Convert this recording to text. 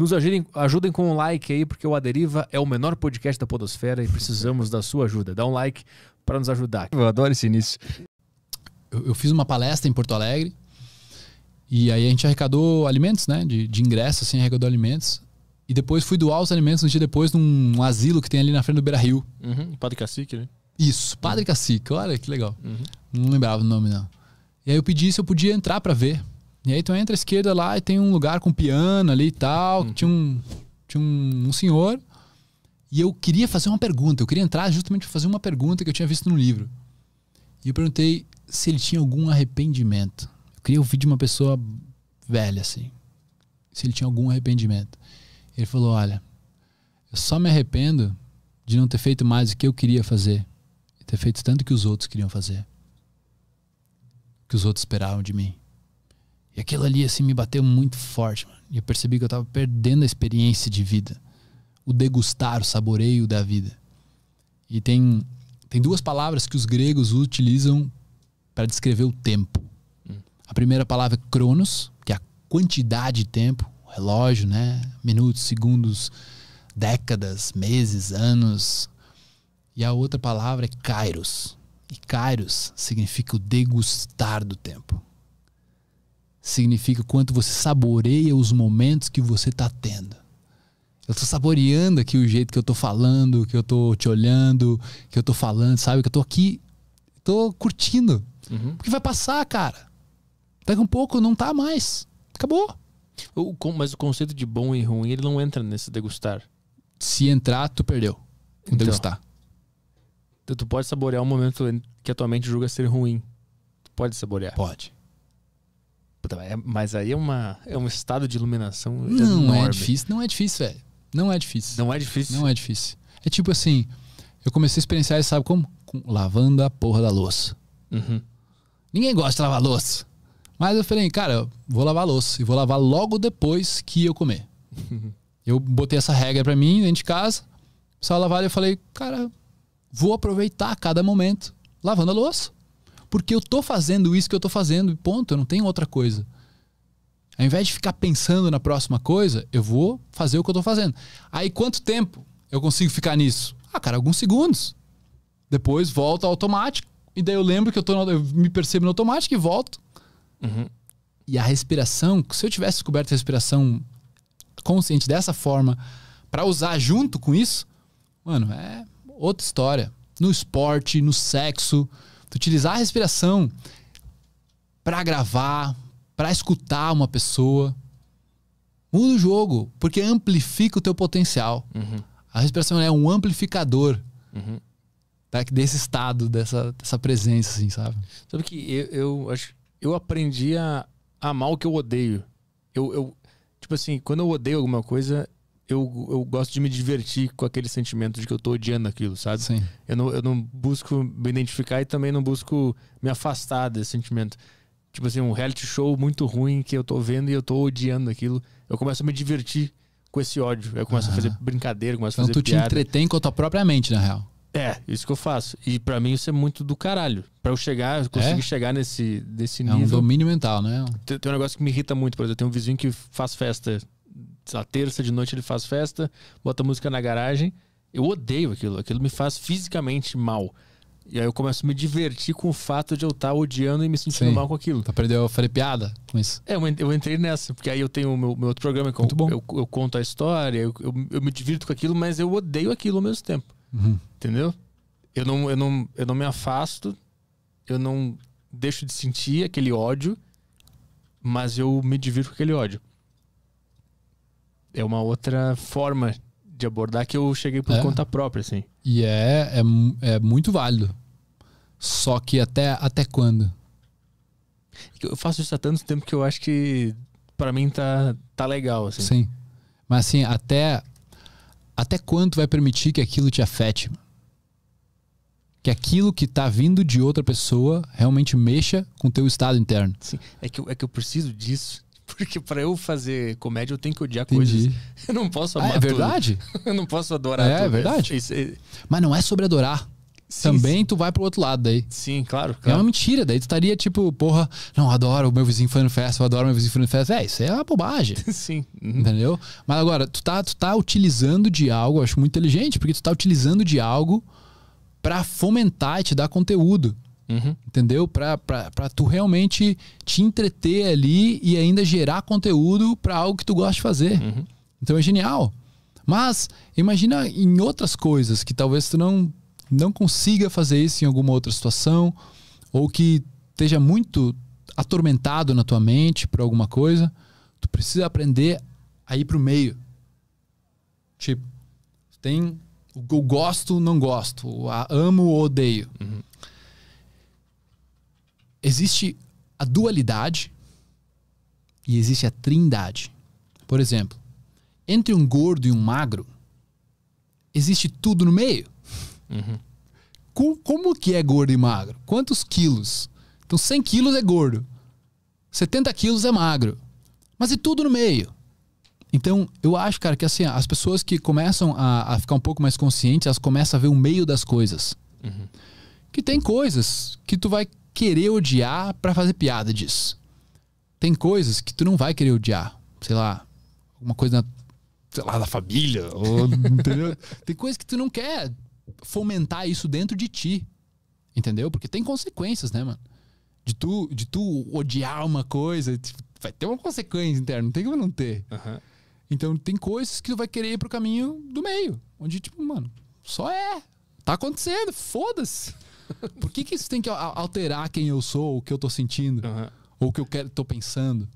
Nos ajudem, ajudem com um like aí, porque o Aderiva é o menor podcast da Podosfera e precisamos da sua ajuda. Dá um like para nos ajudar. Eu adoro esse início. Eu, eu, fiz uma palestra em Porto Alegre e aí a gente arrecadou alimentos, né? De, de ingressos, assim, arrecadou alimentos. E depois fui doar os alimentos no um dia depois num um asilo que tem ali na frente do Beira Rio. Uhum, Padre Cacique, né? Isso, Padre Cacique, olha que legal. Uhum. Não lembrava o nome, não. E aí eu pedi se eu podia entrar para ver. E aí tu entra à esquerda lá e tem um lugar com piano ali e tal. Uhum. Tinha, um, tinha um, um, senhor. E eu queria fazer uma pergunta. Eu queria entrar justamente para fazer uma pergunta que eu tinha visto no livro. E eu perguntei se ele tinha algum arrependimento. Eu queria ouvir de uma pessoa velha, assim. Se ele tinha algum arrependimento. Ele falou: Olha, eu só me arrependo de não ter feito mais o que eu queria fazer. E ter feito tanto que os outros queriam fazer. Que os outros esperavam de mim aquilo ali, assim, me bateu muito forte, mano. E eu percebi que eu tava perdendo a experiência de vida. O degustar, o saboreio da vida. E tem, tem duas palavras que os gregos utilizam para descrever o tempo. A primeira palavra é cronos, que é a quantidade de tempo, relógio, né? Minutos, segundos, décadas, meses, anos. E a outra palavra é kairos. E kairos significa o degustar do tempo significa quanto você saboreia os momentos que você está tendo. Eu estou saboreando aqui o jeito que eu estou falando, que eu estou te olhando, que eu estou falando, sabe? Que eu estou aqui, estou curtindo. Uhum. Porque vai passar, cara. Daqui um pouco não tá mais. Acabou. O, mas o conceito de bom e ruim, ele não entra nesse degustar. Se entrar, tu perdeu. Então, degustar. Então tu pode saborear um momento que a tua mente julga ser ruim. Tu pode saborear. Pode. É, mas aí é, uma, é um estado de iluminação. Não é enorme. é difícil, não é difícil, velho. Não é difícil. Não é difícil. Não é difícil. É tipo assim, eu comecei a experienciar isso, sabe como? Com, lavando a porra da louça. Uhum. Ninguém gosta de lavar louça. Mas eu falei, cara, eu vou lavar louça e vou lavar logo depois que eu comer. Uhum. Eu botei essa regra para mim dentro de casa, só lavar e eu falei, cara, vou aproveitar cada momento lavando a louça porque eu tô fazendo isso que eu tô fazendo, ponto, eu não tenho outra coisa. Ao invés de ficar pensando na próxima coisa, eu vou fazer o que eu tô fazendo. Aí quanto tempo eu consigo ficar nisso? Ah, cara, alguns segundos. Depois volta automático. E daí eu lembro que eu, tô no, eu me percebo no automático e volto. Uhum. E a respiração, se eu tivesse descoberto a respiração consciente dessa forma, para usar junto com isso, mano, é outra história. No esporte, no sexo, Tu utilizar a respiração para gravar, para escutar uma pessoa. Muda o jogo, porque amplifica o teu potencial. Uhum. A respiração é um amplificador uhum. tá, desse estado, dessa, dessa presença, assim, sabe? Sabe que eu, eu, acho, eu aprendi a amar o que eu odeio. Eu, eu, tipo assim, quando eu odeio alguma coisa, eu, eu gosto de me divertir com aquele sentimento de que eu tô odiando aquilo, sabe? Sim. Eu não, eu não busco me identificar e também não busco me afastar desse sentimento. Tipo assim, um reality show muito ruim que eu tô vendo e eu tô odiando aquilo. Eu começo a me divertir com esse ódio. Eu começo uhum. a fazer brincadeira, começo então, a fazer tu então tu te entretém com a tua própria mente, na real. É, isso que eu faço. E para mim isso é muito do caralho. Para eu chegar, eu conseguir é? chegar nesse, nesse nível. É um domínio mental, né? Tem, tem, um negócio que me irrita muito, por exemplo. Tem um vizinho que faz festa sei lá, terça de noite ele faz festa, bota música na garagem. Eu odeio aquilo, aquilo me faz fisicamente mal. E aí eu começo a me divertir com o fato de eu estar tá odiando e me sentindo Sim. mal com aquilo. Tu tá aprendeu a fazer piada com isso? É, eu entrei nessa, porque aí eu tenho o meu, meu outro programa que eu, eu, eu, conto a história, eu, eu, eu, me divirto com aquilo, mas eu odeio aquilo ao mesmo tempo. Uhum. Entendeu? Eu não, eu, não, eu não me afasto, eu não deixo de sentir aquele ódio, mas eu me divirto com aquele ódio é uma outra forma de abordar que eu cheguei por é. conta própria, assim. E é, é, é muito válido. Só que até, até quando? Eu faço isso há tanto tempo que eu acho que para mim tá, tá legal, assim. Sim. Mas assim, até, até quanto vai permitir que aquilo te afete? Que aquilo que tá vindo de outra pessoa realmente mexa com o teu estado interno. Sim. É que, eu, é que eu preciso disso porque para eu fazer comédia, eu tenho que odiar Entendi. coisas. Eu não posso amar ah, É verdade? Tudo. Eu não posso adorar É, é tudo. é verdade. Isso, é... Mas não é sobre adorar. Sim, também sim. tu vai pro outro lado daí. Sim, claro, claro. É uma mentira. Daí tu estaria tipo, porra, não, adoro o meu vizinho fazendo festa, eu adoro o meu vizinho fazendo festa. É, isso é uma bobagem. sim. Uhum. Entendeu? Mas agora, tu tá, tu tá utilizando de algo, eu acho muito inteligente, porque tu tá utilizando de algo para fomentar e te dar conteúdo. Uhum. Entendeu? Pra, tu realmente te entreter ali e ainda gerar conteúdo para algo que tu gosta de fazer. Uhum. Então é genial. Mas imagina em outras coisas que talvez tu não, não consiga fazer isso em alguma outra situação ou que esteja muito atormentado na tua mente por alguma coisa. Tu precisa aprender a ir pro meio. Tipo, tem o gosto, não gosto, o amo ou odeio. Uhum existe a dualidade e existe a trindade. Por exemplo, entre um gordo e um magro, existe tudo no meio. Uhum. Como, como que é gordo e magro? Quantos quilos? Então, 100 quilos é gordo, 70 quilos é magro, mas e tudo no meio. Então, eu acho, cara, que assim, as pessoas que começam a, a ficar um pouco mais conscientes, elas começam a ver o meio das coisas. Uhum. Que tem coisas que tu vai querer odiar para fazer piada disso. Tem coisas que tu não vai querer odiar. Sei lá, alguma coisa, na, sei lá, da família. Ou, tem coisas que tu não quer fomentar isso dentro de ti. Entendeu? Porque tem consequências, né, mano? De tu, de tu odiar uma coisa, tipo, vai ter uma consequência interna, não tem como não ter. Uhum. Então tem coisas que tu vai querer ir pro caminho do meio, onde, tipo, mano, só é. Tá acontecendo, foda-se. Por que, que isso tem que alterar quem eu sou, o que eu tô sentindo, uhum. ou o que eu quero, tô pensando?